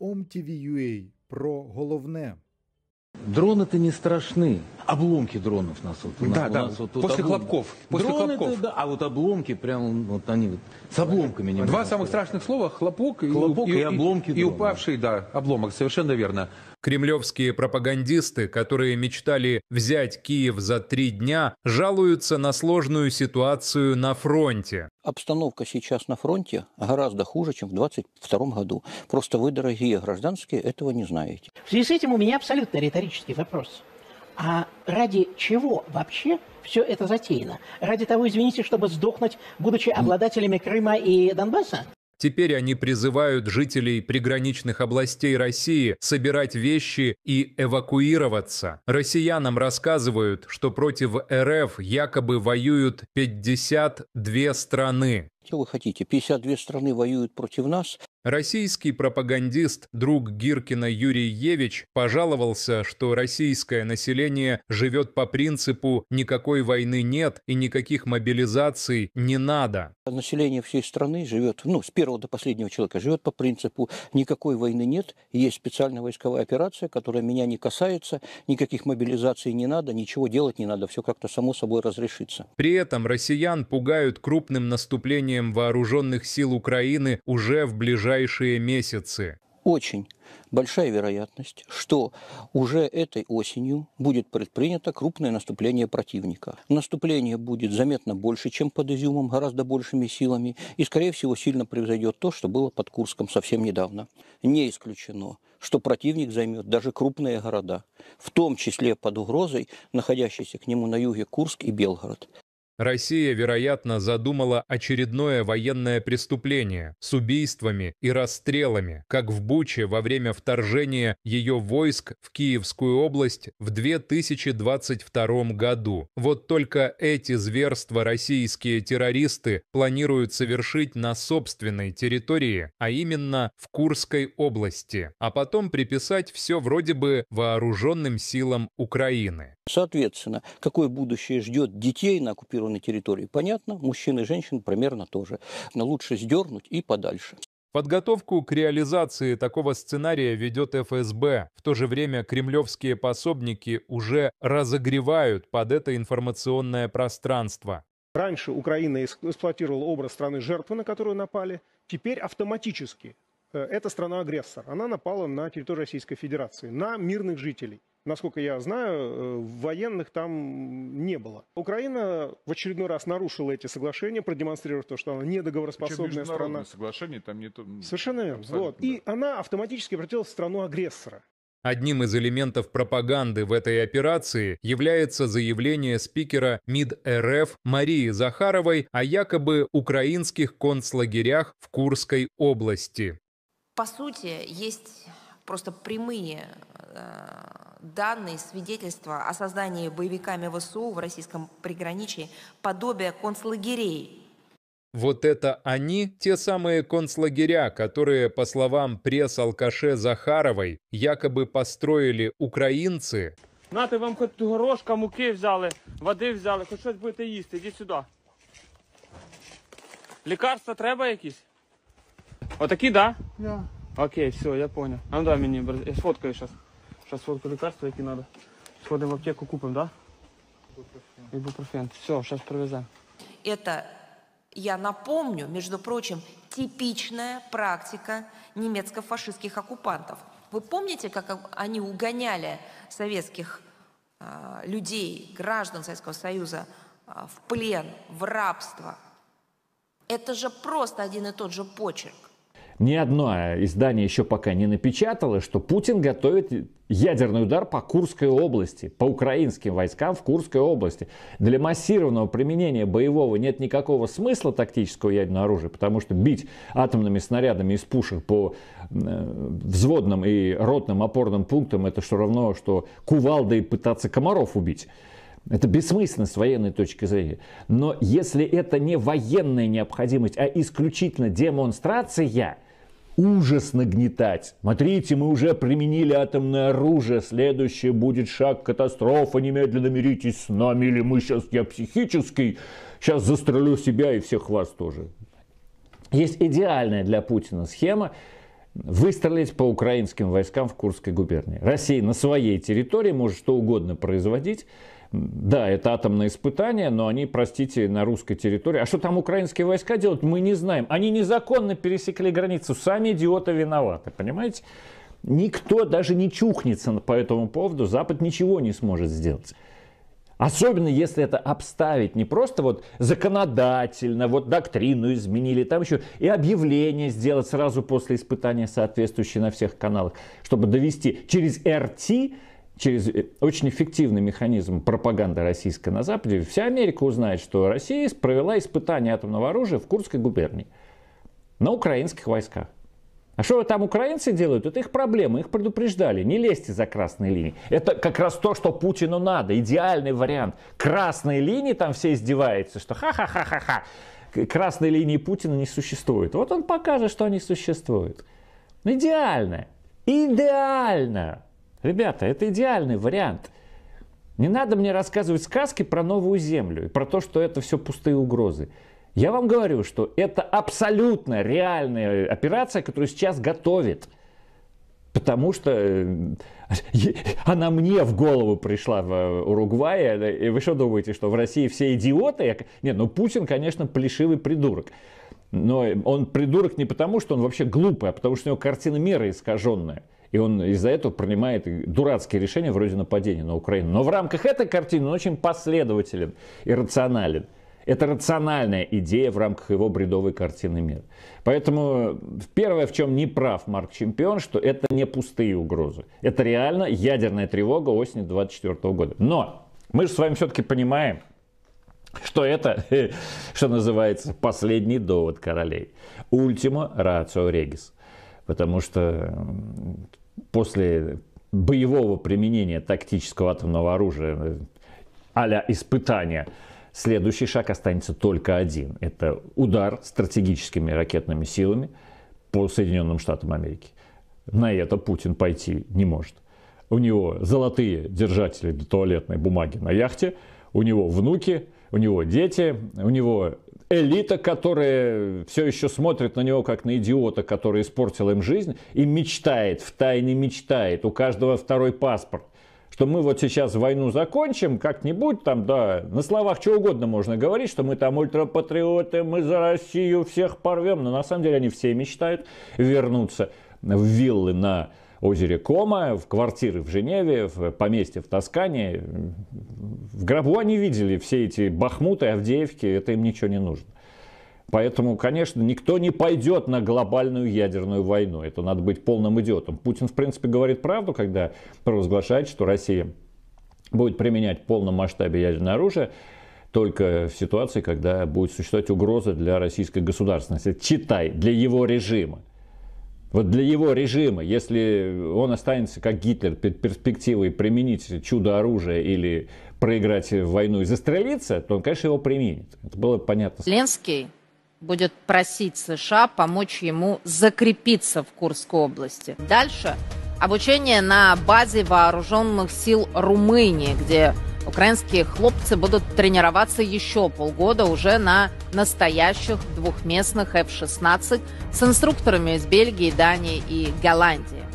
OMTV.ua про головне. Дрони то не страшны обломки дронов нас вот. Да, у да. Нас вот, после облом... хлопков. После Дрон хлопков. Это, да, а вот обломки прям вот они вот с обломками. не Два самых страшных слова хлопок, хлопок и, и, и обломки. И, и упавший, да, обломок, совершенно верно. Кремлевские пропагандисты, которые мечтали взять Киев за три дня, жалуются на сложную ситуацию на фронте. Обстановка сейчас на фронте гораздо хуже, чем в 2022 году. Просто вы, дорогие гражданские, этого не знаете. В связи с этим у меня абсолютно риторический вопрос. А ради чего вообще все это затеяно? Ради того, извините, чтобы сдохнуть, будучи обладателями Крыма и Донбасса? Теперь они призывают жителей приграничных областей России собирать вещи и эвакуироваться. Россиянам рассказывают, что против РФ якобы воюют 52 страны. Что вы хотите? 52 страны воюют против нас. Российский пропагандист, друг Гиркина Юрий Евич, пожаловался, что российское население живет по принципу «никакой войны нет и никаких мобилизаций не надо». Население всей страны живет, ну, с первого до последнего человека живет по принципу «никакой войны нет, есть специальная войсковая операция, которая меня не касается, никаких мобилизаций не надо, ничего делать не надо, все как-то само собой разрешится». При этом россиян пугают крупным наступлением вооруженных сил Украины уже в ближайшем ближайшие месяцы? Очень большая вероятность, что уже этой осенью будет предпринято крупное наступление противника. Наступление будет заметно больше, чем под Изюмом, гораздо большими силами, и, скорее всего, сильно превзойдет то, что было под Курском совсем недавно. Не исключено, что противник займет даже крупные города, в том числе под угрозой, находящиеся к нему на юге Курск и Белгород. Россия, вероятно, задумала очередное военное преступление с убийствами и расстрелами, как в Буче во время вторжения ее войск в Киевскую область в 2022 году. Вот только эти зверства российские террористы планируют совершить на собственной территории, а именно в Курской области, а потом приписать все вроде бы вооруженным силам Украины. Соответственно, какое будущее ждет детей на оккупированной оккупированной территории. Понятно, мужчин и женщин примерно тоже. Но лучше сдернуть и подальше. Подготовку к реализации такого сценария ведет ФСБ. В то же время кремлевские пособники уже разогревают под это информационное пространство. Раньше Украина эксплуатировала образ страны жертвы, на которую напали. Теперь автоматически Э, Эта страна-агрессор. Она напала на территорию Российской Федерации, на мирных жителей. Насколько я знаю, э, военных там не было. Украина в очередной раз нарушила эти соглашения, продемонстрировав то, что она недоговороспособная страна. соглашение там не... Совершенно верно. Вот. Да. И она автоматически превратилась в страну-агрессора. Одним из элементов пропаганды в этой операции является заявление спикера МИД РФ Марии Захаровой о якобы украинских концлагерях в Курской области по сути, есть просто прямые э, данные, свидетельства о создании боевиками ВСУ в российском приграничии подобия концлагерей. Вот это они, те самые концлагеря, которые, по словам пресс-алкаше Захаровой, якобы построили украинцы. Нате вам хоть горошка, муки взяли, воды взяли, хоть что щось будете есть. Иди сюда. Лекарства треба якісь? Вот такие, да? Да. Окей, все, я понял. А ну дай мені, брат, я сфоткаю сейчас Зараз сфотку лікарства, які надо. Сходим в аптеку, купим, да? Бупрофен. Все, сейчас привезем. Это, я напомню, между прочим, типичная практика немецко-фашистских оккупантов. Вы помните, как они угоняли советских э, людей, граждан Советского Союза э, в плен, в рабство? Это же просто один и тот же почерк. Ни одно издание еще пока не напечатало, что Путин готовит ядерный удар по Курской области, по украинским войскам в Курской области. Для массированного применения боевого нет никакого смысла тактического ядерного оружия, потому что бить атомными снарядами из пушек по э, взводным и ротным опорным пунктам это что равно, что кувалдой пытаться комаров убить. Это бессмысленно с военной точки зрения. Но если это не военная необходимость, а исключительно демонстрация – ужас нагнетать. Смотрите, мы уже применили атомное оружие, следующий будет шаг катастрофа, немедленно миритесь с нами, или мы сейчас, я психический, сейчас застрелю себя и всех вас тоже. Есть идеальная для Путина схема, выстрелить по украинским войскам в Курской губернии. Россия на своей территории может что угодно производить, да, это атомные испытания, но они, простите, на русской территории. А что там украинские войска делают, мы не знаем. Они незаконно пересекли границу, сами идиоты виноваты, понимаете? Никто даже не чухнется по этому поводу, Запад ничего не сможет сделать. Особенно если это обставить не просто вот законодательно, вот доктрину изменили, там еще и объявление сделать сразу после испытания соответствующее на всех каналах, чтобы довести через РТ через э, очень эффективный механизм пропаганды российской на Западе, вся Америка узнает, что Россия провела испытание атомного оружия в Курской губернии на украинских войсках. А что там украинцы делают, это их проблемы. их предупреждали, не лезьте за красные линии. Это как раз то, что Путину надо, идеальный вариант. Красные линии, там все издеваются, что ха-ха-ха-ха-ха, красной линии Путина не существует. Вот он покажет, что они существуют. Идеально, идеально. Ребята, это идеальный вариант. Не надо мне рассказывать сказки про новую землю и про то, что это все пустые угрозы. Я вам говорю, что это абсолютно реальная операция, которую сейчас готовит. Потому что э, она мне в голову пришла в э, Уругвае. И вы что думаете, что в России все идиоты? Нет, ну Путин, конечно, плешивый придурок. Но он придурок не потому, что он вообще глупый, а потому что у него картина мира искаженная. И он из-за этого принимает дурацкие решения вроде нападения на Украину. Но в рамках этой картины он очень последователен и рационален. Это рациональная идея в рамках его бредовой картины мира. Поэтому первое, в чем не прав Марк Чемпион, что это не пустые угрозы. Это реально ядерная тревога осени 2024 года. Но мы же с вами все-таки понимаем, что это, что называется, последний довод королей. Ультима рацио регис. Потому что после боевого применения тактического атомного оружия э, а-ля испытания, следующий шаг останется только один. Это удар стратегическими ракетными силами по Соединенным Штатам Америки. На это Путин пойти не может. У него золотые держатели для туалетной бумаги на яхте, у него внуки, у него дети, у него элита, которая все еще смотрит на него как на идиота, который испортил им жизнь, и мечтает, втайне мечтает, у каждого второй паспорт, что мы вот сейчас войну закончим как-нибудь, там, да, на словах что угодно можно говорить, что мы там ультрапатриоты, мы за Россию всех порвем, но на самом деле они все мечтают вернуться в виллы на озере Кома, в квартиры в Женеве, в поместье в Тоскане. В гробу они видели все эти бахмуты, Авдеевки, это им ничего не нужно. Поэтому, конечно, никто не пойдет на глобальную ядерную войну. Это надо быть полным идиотом. Путин, в принципе, говорит правду, когда провозглашает, что Россия будет применять в полном масштабе ядерное оружие только в ситуации, когда будет существовать угроза для российской государственности. Читай, для его режима. Вот для его режима, если он останется как Гитлер перспективой применить чудо-оружие или проиграть войну и застрелиться, то он, конечно, его применит. Это было понятно. Ленский будет просить США помочь ему закрепиться в Курской области. Дальше обучение на базе вооруженных сил Румынии, где Украинские хлопцы будут тренироваться еще полгода уже на настоящих двухместных F-16 с инструкторами из Бельгии, Дании и Голландии.